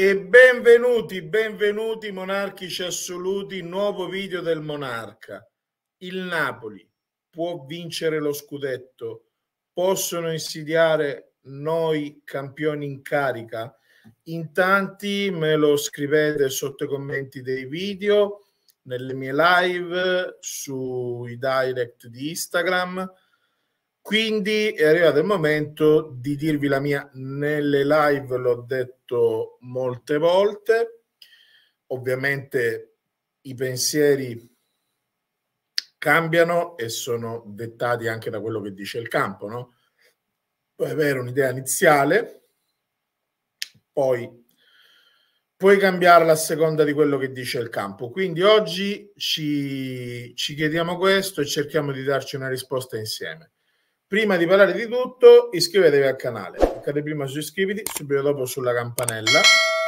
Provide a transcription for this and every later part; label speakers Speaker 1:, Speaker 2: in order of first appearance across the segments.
Speaker 1: E benvenuti, benvenuti monarchici assoluti, nuovo video del Monarca. Il Napoli può vincere lo scudetto, possono insidiare noi campioni in carica. In tanti me lo scrivete sotto i commenti dei video, nelle mie live, sui direct di Instagram quindi è arrivato il momento di dirvi la mia nelle live, l'ho detto molte volte. Ovviamente i pensieri cambiano e sono dettati anche da quello che dice il campo, no? Puoi avere un'idea iniziale, poi puoi cambiarla a seconda di quello che dice il campo. Quindi oggi ci, ci chiediamo questo e cerchiamo di darci una risposta insieme Prima di parlare di tutto, iscrivetevi al canale. Cliccate prima su iscriviti, subito dopo sulla campanella,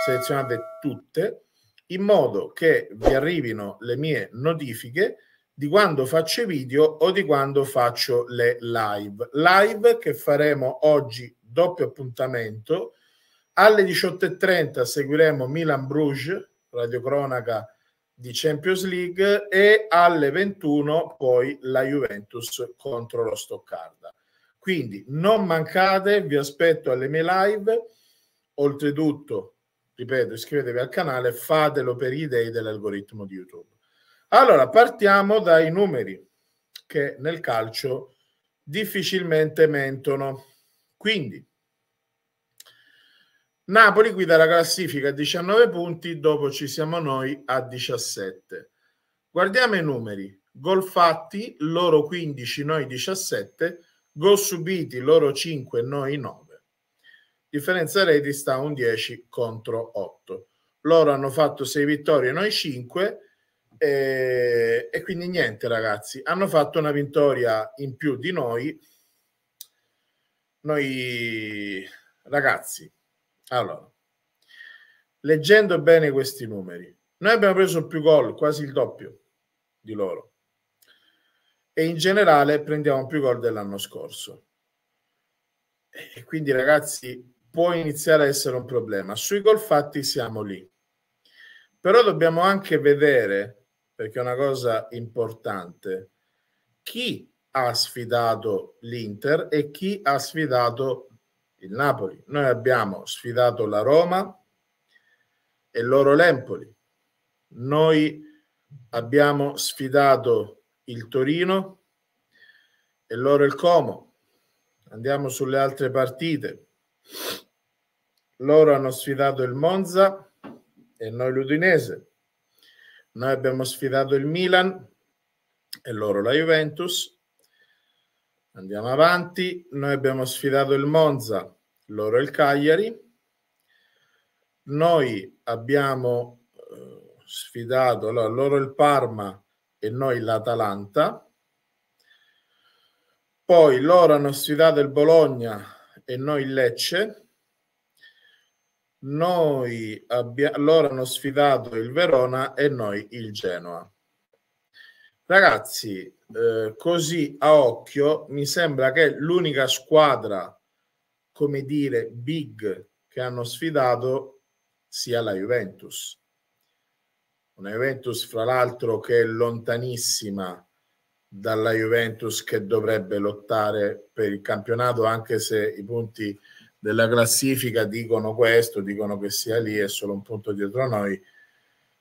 Speaker 1: selezionate tutte, in modo che vi arrivino le mie notifiche di quando faccio i video o di quando faccio le live. Live che faremo oggi doppio appuntamento. Alle 18.30 seguiremo Milan Bruges, radiocronaca di Champions League e alle 21 poi la Juventus contro lo Stoccarda. Quindi non mancate, vi aspetto alle mie live. Oltretutto, ripeto, iscrivetevi al canale, fatelo per i dei dell'algoritmo di YouTube. Allora, partiamo dai numeri che nel calcio difficilmente mentono. Quindi Napoli guida la classifica a 19 punti, dopo ci siamo noi a 17. Guardiamo i numeri. Gol fatti, loro 15, noi 17. Gol subiti, loro 5, noi 9. Differenza reti sta a un 10 contro 8. Loro hanno fatto 6 vittorie, noi 5. E, e quindi niente ragazzi, hanno fatto una vittoria in più di noi. Noi ragazzi, allora, leggendo bene questi numeri, noi abbiamo preso più gol, quasi il doppio di loro. E in generale prendiamo più gol dell'anno scorso. E quindi ragazzi, può iniziare a essere un problema. Sui gol fatti siamo lì. Però dobbiamo anche vedere, perché è una cosa importante, chi ha sfidato l'Inter e chi ha sfidato il Napoli. Noi abbiamo sfidato la Roma e loro l'Empoli. Noi abbiamo sfidato il Torino e loro il Como. Andiamo sulle altre partite. Loro hanno sfidato il Monza e noi l'Udinese. Noi abbiamo sfidato il Milan e loro la Juventus Andiamo avanti, noi abbiamo sfidato il Monza, loro il Cagliari, noi abbiamo eh, sfidato loro il Parma e noi l'Atalanta, poi loro hanno sfidato il Bologna e noi il Lecce, noi abbia- loro hanno sfidato il Verona e noi il Genoa. Ragazzi, eh, così a occhio mi sembra che l'unica squadra, come dire, big che hanno sfidato sia la Juventus. Una Juventus, fra l'altro, che è lontanissima dalla Juventus che dovrebbe lottare per il campionato, anche se i punti della classifica dicono questo, dicono che sia lì, è solo un punto dietro a noi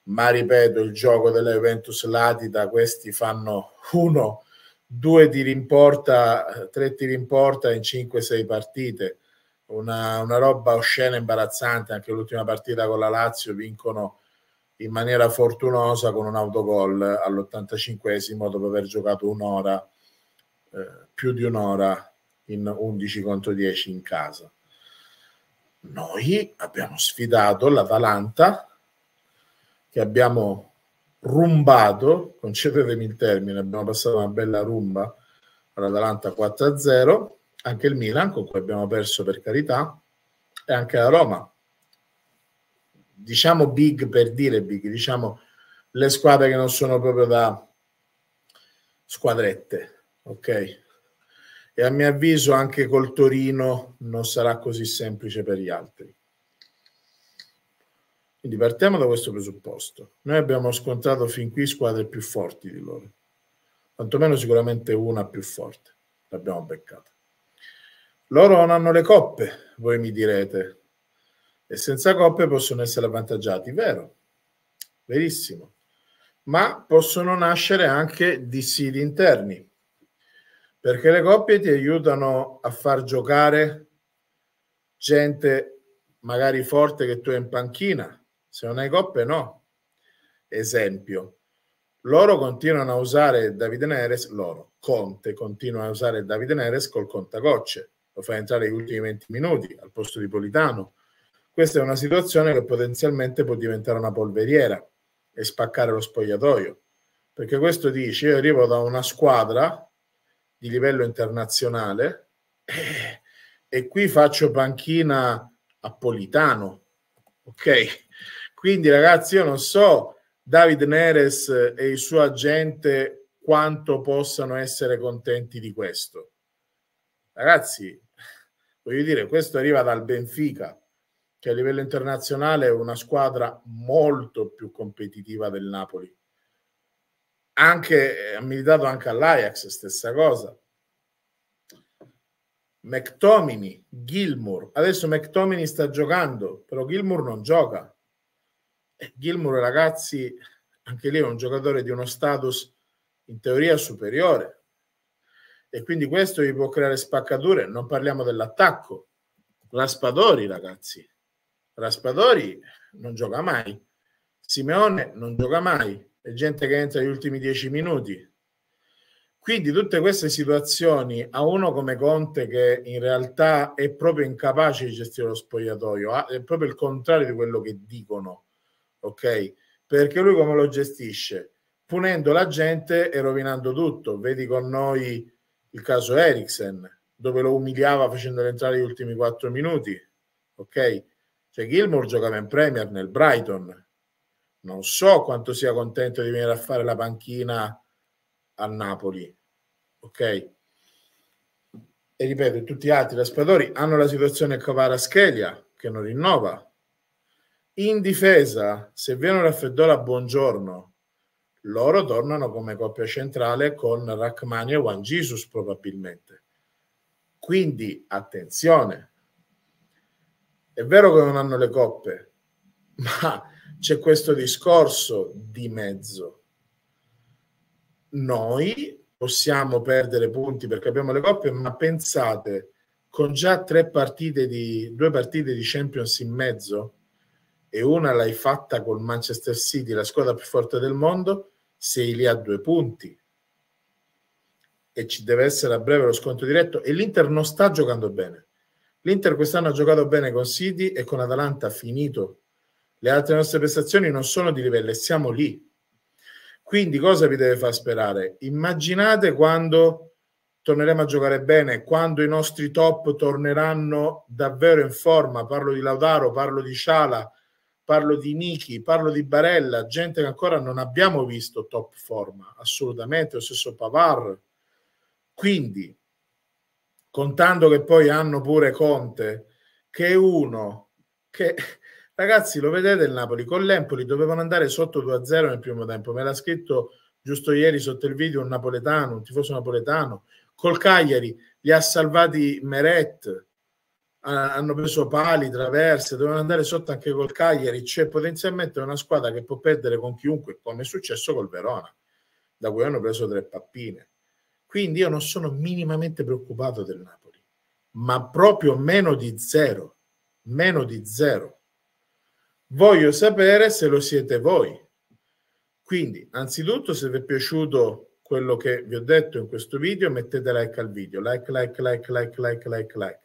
Speaker 1: ma ripeto il gioco della Juventus latita, questi fanno uno, due tiri in porta, tre tiri in porta in 5-6 partite, una, una roba oscena imbarazzante, anche l'ultima partita con la Lazio vincono in maniera fortunosa con un autogol all'85esimo dopo aver giocato un'ora, eh, più di un'ora in 11 contro 10 in casa. Noi abbiamo sfidato l'Atalanta che abbiamo rumbato, concedetemi il termine, abbiamo passato una bella rumba all'Atalanta 4-0, anche il Milan con cui abbiamo perso per carità e anche la Roma. Diciamo big per dire big, diciamo le squadre che non sono proprio da squadrette, ok? E a mio avviso anche col Torino non sarà così semplice per gli altri. Quindi partiamo da questo presupposto. Noi abbiamo scontrato fin qui squadre più forti di loro, quantomeno sicuramente una più forte, l'abbiamo beccata. Loro non hanno le coppe, voi mi direte, e senza coppe possono essere avvantaggiati, vero? Verissimo. Ma possono nascere anche dissidi interni, perché le coppie ti aiutano a far giocare gente magari forte che tu hai in panchina, se non hai coppe no. Esempio, loro continuano a usare Davide Neres, loro, Conte continua a usare Davide Neres col contagocce, lo fa entrare gli ultimi 20 minuti al posto di Politano. Questa è una situazione che potenzialmente può diventare una polveriera e spaccare lo spogliatoio, perché questo dice io arrivo da una squadra di livello internazionale eh, e qui faccio panchina a Politano, ok? Quindi ragazzi, io non so David Neres e il suo agente quanto possano essere contenti di questo. Ragazzi, voglio dire, questo arriva dal Benfica, che a livello internazionale è una squadra molto più competitiva del Napoli. Anche, eh, ha militato anche all'Ajax, stessa cosa. McTominay, Gilmour. Adesso McTominay sta giocando, però Gilmour non gioca. Gilmour, ragazzi, anche lì è un giocatore di uno status in teoria superiore. E quindi questo gli può creare spaccature. Non parliamo dell'attacco. Raspadori, ragazzi. Raspadori non gioca mai. Simeone non gioca mai. È gente che entra negli ultimi dieci minuti. Quindi tutte queste situazioni a uno come Conte che in realtà è proprio incapace di gestire lo spogliatoio, è proprio il contrario di quello che dicono ok? Perché lui come lo gestisce? Punendo la gente e rovinando tutto. Vedi con noi il caso Eriksen, dove lo umiliava facendolo entrare gli ultimi quattro minuti, ok? Cioè Gilmour giocava in Premier nel Brighton. Non so quanto sia contento di venire a fare la panchina a Napoli, ok? E ripeto, tutti gli altri raspadori hanno la situazione Cavara Schelia che non rinnova, in difesa, se Seviano Raffreddola, buongiorno. Loro tornano come coppia centrale con Rachmani e Juan Jesus probabilmente. Quindi attenzione. È vero che non hanno le coppe, ma c'è questo discorso di mezzo. Noi possiamo perdere punti perché abbiamo le coppe, ma pensate, con già tre partite di due partite di Champions in mezzo, e una l'hai fatta con Manchester City, la squadra più forte del mondo, sei lì a due punti e ci deve essere a breve lo scontro diretto e l'Inter non sta giocando bene. L'Inter quest'anno ha giocato bene con City e con Atalanta ha finito. Le altre nostre prestazioni non sono di livello e siamo lì. Quindi cosa vi deve far sperare? Immaginate quando torneremo a giocare bene, quando i nostri top torneranno davvero in forma, parlo di Lautaro, parlo di Sciala, parlo di Niki, parlo di Barella, gente che ancora non abbiamo visto top forma, assolutamente, lo stesso Pavar. Quindi, contando che poi hanno pure Conte, che è uno che, ragazzi, lo vedete il Napoli, con l'Empoli dovevano andare sotto 2-0 nel primo tempo, me l'ha scritto giusto ieri sotto il video un napoletano, un tifoso napoletano, col Cagliari li ha salvati Meret, hanno preso pali, traverse, dovevano andare sotto anche col Cagliari, c'è potenzialmente una squadra che può perdere con chiunque, come è successo col Verona, da cui hanno preso tre pappine. Quindi io non sono minimamente preoccupato del Napoli, ma proprio meno di zero, meno di zero. Voglio sapere se lo siete voi. Quindi, anzitutto, se vi è piaciuto quello che vi ho detto in questo video, mettete like al video, like, like, like, like, like, like. like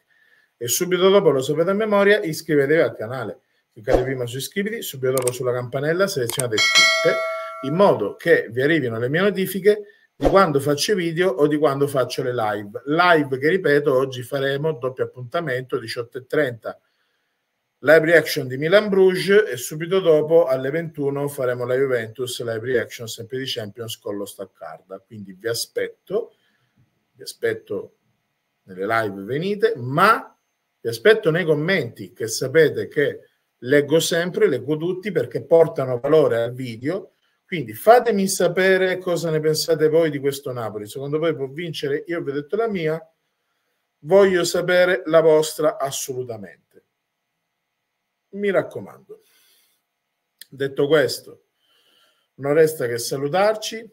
Speaker 1: e subito dopo lo sapete a memoria, iscrivetevi al canale. Cliccate prima su iscriviti, subito dopo sulla campanella selezionate iscritte, in modo che vi arrivino le mie notifiche di quando faccio i video o di quando faccio le live. Live che ripeto, oggi faremo doppio appuntamento 18.30 live reaction di Milan Bruges e subito dopo alle 21 faremo la Juventus live reaction sempre di Champions con lo Staccarda. Quindi vi aspetto, vi aspetto nelle live venite, ma vi aspetto nei commenti che sapete che leggo sempre, leggo tutti perché portano valore al video. Quindi fatemi sapere cosa ne pensate voi di questo Napoli. Secondo voi può vincere? Io vi ho detto la mia. Voglio sapere la vostra assolutamente. Mi raccomando. Detto questo, non resta che salutarci.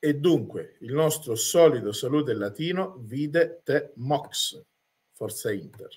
Speaker 1: E dunque, il nostro solito saluto in latino, vide te mox. Forza Inter.